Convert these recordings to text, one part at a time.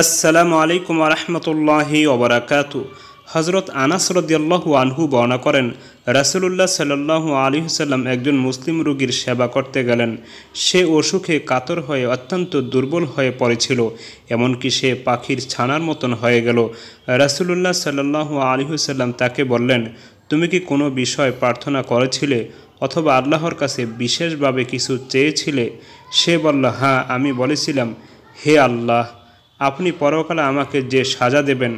আসসালামু আলাইকুম রহমতুল্লাহি ওবরাকাতু হজরত আনাস আনহু বর্ণনা করেন রাসুলুল্লাহ সাল্লাল্লাহু আলী সাল্লাম একজন মুসলিম রুগীর সেবা করতে গেলেন সে অসুখে কাতর হয়ে অত্যন্ত দুর্বল হয়ে পড়েছিল এমনকি সে পাখির ছানার মতন হয়ে গেল রাসুলুল্লাহ সাল্লাল্লাহু আলী সাল্লাম তাকে বললেন তুমি কি কোনো বিষয় প্রার্থনা করেছিলে অথবা আল্লাহর কাছে বিশেষভাবে কিছু চেয়েছিলে সে বলল হ্যাঁ আমি বলেছিলাম হে আল্লাহ আপনি পরকালে আমাকে যে সাজা দেবেন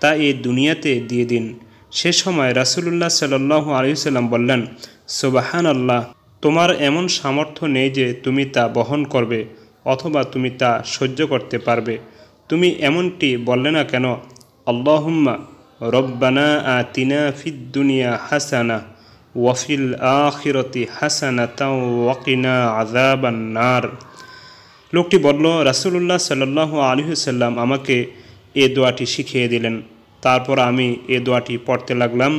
তা এই দুনিয়াতে দিয়ে দিন সে সময় রাসুলুল্লাহ সাল্লাহ আলিয়াল্লাম বললেন সোবাহান আল্লাহ তোমার এমন সামর্থ্য নেই যে তুমি তা বহন করবে অথবা তুমি তা সহ্য করতে পারবে তুমি এমনটি বললে না কেন আল্লাহম্মা রব্বানা আতিনা ফিদ্দুনিয়া হাসানা ওয়াফিল আখিরতি হাসানা তাও ওয়াকিনা আজাবান্নার লোকটি বলল রাসুলুল্লাহ সাল্লাহ আলহিসাল্লাম আমাকে এ দোয়াটি শিখিয়ে দিলেন তারপর আমি এ দোয়াটি পড়তে লাগলাম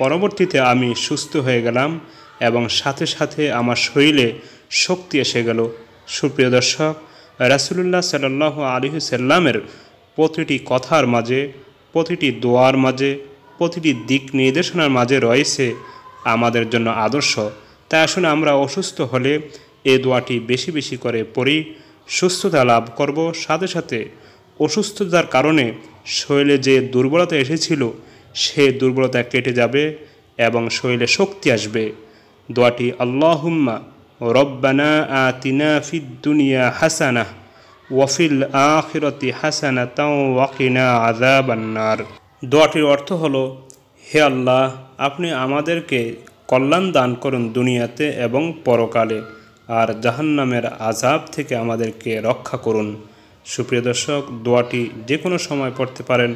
পরবর্তীতে আমি সুস্থ হয়ে গেলাম এবং সাথে সাথে আমার শরীরে শক্তি এসে গেল সুপ্রিয় দর্শক রাসুলুল্লাহ সাল্লাহ আলহিসাল্লামের প্রতিটি কথার মাঝে প্রতিটি দোয়ার মাঝে প্রতিটি দিক নির্দেশনার মাঝে রয়েছে আমাদের জন্য আদর্শ তাই আসলে আমরা অসুস্থ হলে এ দোয়াটি বেশি বেশি করে পড়ি সুস্থতা লাভ করব সাথে সাথে অসুস্থতার কারণে শরীরে যে দুর্বলতা এসেছিল সে দুর্বলতা কেটে যাবে এবং শরীরে শক্তি আসবে দোয়াটি আল্লাহুম্মা রব্বানা আতিনা দুনিয়া হাসানা ওয়াফিল আখিরতি হাসানা তাও ওয়াকিনা আজাবান্নার দোয়াটির অর্থ হলো হে আল্লাহ আপনি আমাদেরকে কল্যাণ দান করুন দুনিয়াতে এবং পরকালে আর জাহান্নামের আজাব থেকে আমাদেরকে রক্ষা করুন সুপ্রিয় দর্শক দোয়াটি যে কোনো সময় পড়তে পারেন